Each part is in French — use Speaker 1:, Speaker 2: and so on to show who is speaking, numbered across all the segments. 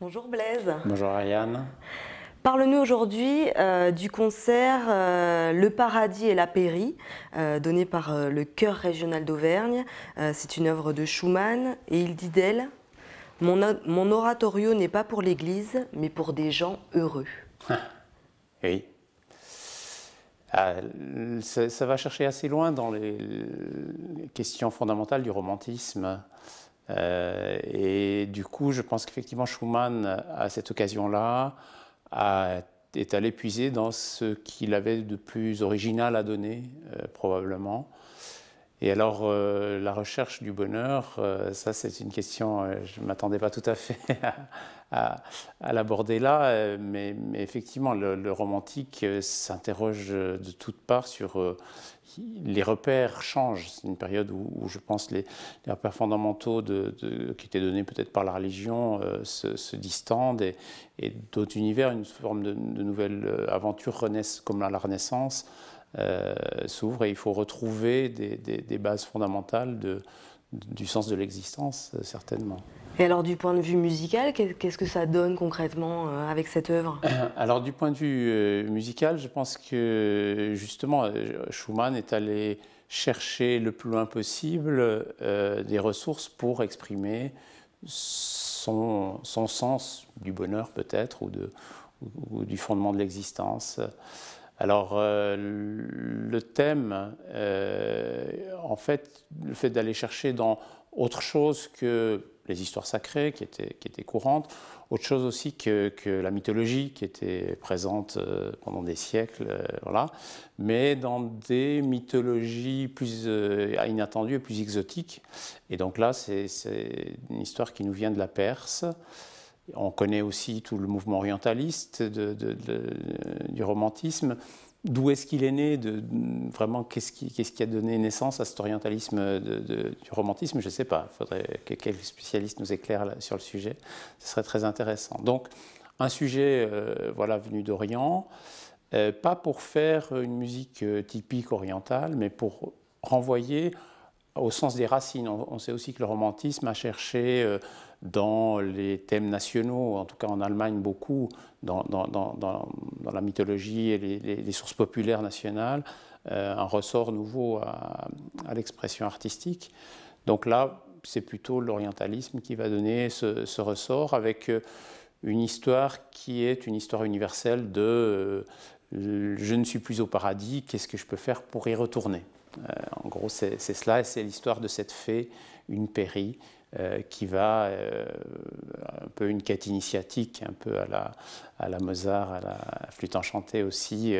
Speaker 1: Bonjour Blaise. Bonjour Ariane. Parle-nous aujourd'hui euh, du concert euh, Le Paradis et la Pairie, euh, donné par le Chœur régional d'Auvergne. C'est une œuvre de Schumann et il dit d'elle mon, mon, oratorio n'est pas pour l'Église, mais pour des gens heureux. Ah,
Speaker 2: oui. Ah, ça, va chercher assez loin dans les questions fondamentales du romantisme. Euh, et du coup, je pense qu'effectivement, Schumann, à cette occasion-là, est allé puiser dans ce qu'il avait de plus original à donner, euh, probablement. Et alors, euh, la recherche du bonheur, euh, ça c'est une question, euh, je ne m'attendais pas tout à fait à, l'aborder là, mais, effectivement, le, romantique s'interroge de toutes parts sur... les repères changent. C'est une période où, je pense les, repères fondamentaux qui étaient donnés peut-être par la religion se, distendent et, d'autres univers, une forme de, de nouvelle aventure renaissent, comme la Renaissance, euh, s'ouvre et il faut retrouver des, bases fondamentales de, du sens de l'existence, euh, certainement.
Speaker 1: Et alors du point de vue musical, qu'est-ce que ça donne concrètement euh, avec cette œuvre
Speaker 2: Alors du point de vue musical, je pense que justement Schumann est allé chercher le plus loin possible des ressources pour exprimer son, son sens du bonheur peut-être ou, ou, du fondement de l'existence. Alors euh, le thème, euh, en fait, le fait d'aller chercher dans autre chose que les histoires sacrées qui étaient, qui étaient courantes, autre chose aussi que, que, la mythologie qui était présente euh, pendant des siècles, voilà, mais dans des mythologies plus inattendues et plus exotiques. Et donc là, c'est une histoire qui nous vient de la Perse. On connaît aussi tout le mouvement orientaliste du romantisme. D'où est-ce qu'il est né de, Vraiment, qu'est-ce qui, a donné naissance à cet orientalisme du romantisme Je ne sais pas. Il faudrait que quelques spécialistes nous éclairent sur le sujet. Ce serait très intéressant. Donc, un sujet euh, voilà, venu d'Orient, euh, pas pour faire une musique euh, typique orientale, mais pour renvoyer au sens des racines. On, sait aussi que le romantisme a cherché euh, dans les thèmes nationaux, en tout cas en Allemagne beaucoup, dans, la mythologie et les, sources populaires nationales, euh, un ressort nouveau à, l'expression artistique. Donc là, c'est plutôt l'orientalisme qui va donner ce, ressort avec euh, une histoire qui est une histoire universelle de je ne suis plus au paradis, qu'est-ce que je peux faire pour y retourner euh, en gros, c'est cela, et c'est l'histoire de cette fée, une périe, euh, qui va euh, un peu une quête initiatique, un peu à la, à Mozart, à la flûte enchantée aussi,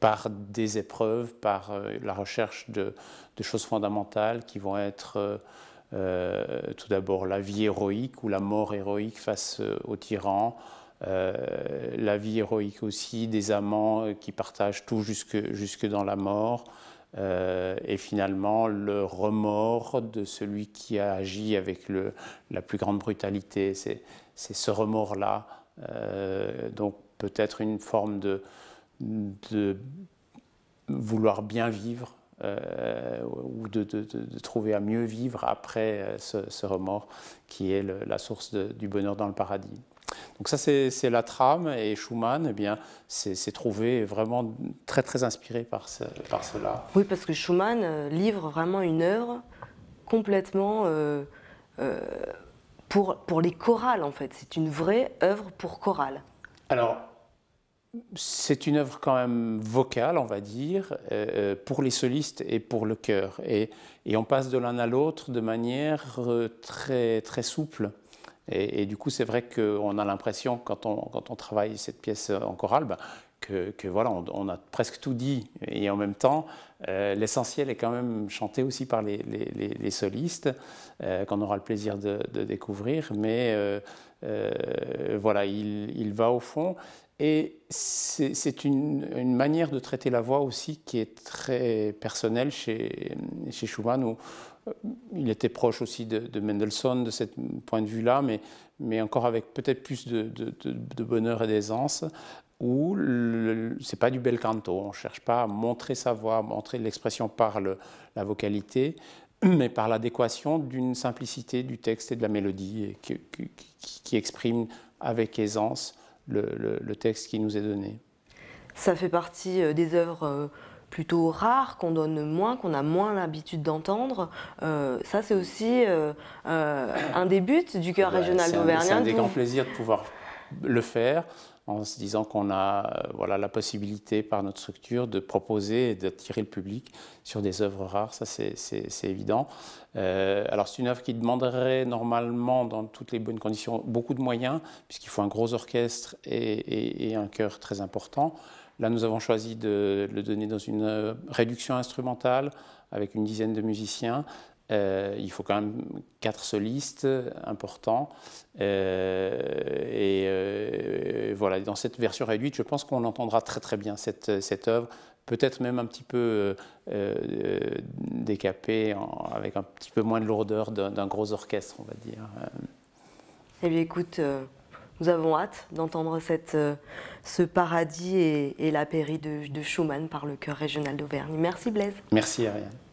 Speaker 2: par des épreuves, par la recherche de, choses fondamentales qui vont être tout d'abord la vie héroïque ou la mort héroïque face aux tyrans, la vie héroïque aussi des amants qui partagent tout jusque, jusque dans la mort. Euh, et finalement le remords de celui qui a agi avec la plus grande brutalité. C'est ce remords-là, euh, donc peut-être une forme de, vouloir bien vivre euh, ou de, trouver à mieux vivre après ce, remords qui est la source du bonheur dans le paradis. Donc ça, c'est la trame, et Schumann, eh bien, s'est trouvé vraiment très, très inspiré par, par cela.
Speaker 1: Oui, parce que Schumann euh, livre vraiment une œuvre complètement euh, euh, pour, pour les chorales, en fait. C'est une vraie œuvre pour chorale.
Speaker 2: Alors, c'est une œuvre quand même vocale, on va dire, pour les solistes et pour le chœur. Et, et on passe de l'un à l'autre de manière très, très souple. Et, du coup, c'est vrai qu'on a l'impression, quand on, travaille cette pièce en chorale, ben, qu'on que, voilà, on, a presque tout dit. Et en même temps, euh, l'essentiel est quand même chanté aussi par les, solistes, euh, qu'on aura le plaisir de, découvrir. Mais euh, voilà, il, va au fond. Et c'est une, manière de traiter la voix aussi qui est très personnelle chez, chez Schumann, il était proche aussi de, Mendelssohn de ce point de vue-là, mais, mais encore avec peut-être plus de, de, bonheur et d'aisance, où c'est pas du bel canto, on ne cherche pas à montrer sa voix, montrer l'expression par le, la vocalité, mais par l'adéquation d'une simplicité du texte et de la mélodie qui, qui, exprime avec aisance le, texte qui nous est donné.
Speaker 1: Ça fait partie euh, des œuvres euh, plutôt rare qu'on donne moins, qu'on a moins l'habitude d'entendre. Euh, ça, c'est aussi euh, euh, un des buts du cœur bah, régional d'Auvergne. C'est un, un des grands
Speaker 2: plaisirs de pouvoir le faire, en se disant qu'on a euh, voilà, la possibilité par notre structure de proposer et d'attirer le public sur des œuvres rares, ça c'est évident. Euh, alors c'est une œuvre qui demanderait normalement, dans toutes les bonnes conditions, beaucoup de moyens, puisqu'il faut un gros orchestre et, un chœur très important. Là, nous avons choisi de le donner dans une euh, réduction instrumentale avec une dizaine de musiciens. il faut quand même quatre solistes importants. Et dans cette version réduite, je pense qu'on entendra très très bien cette, cette œuvre, peut-être même un petit peu euh, euh, décapée, avec un petit peu moins de lourdeur d'un gros orchestre, on va dire. Euh.
Speaker 1: Eh bien écoute, nous avons hâte d'entendre ce paradis et, la pairie de, de Schumann par le chœur régional d'Auvergne. Merci Blaise. Merci Ariane.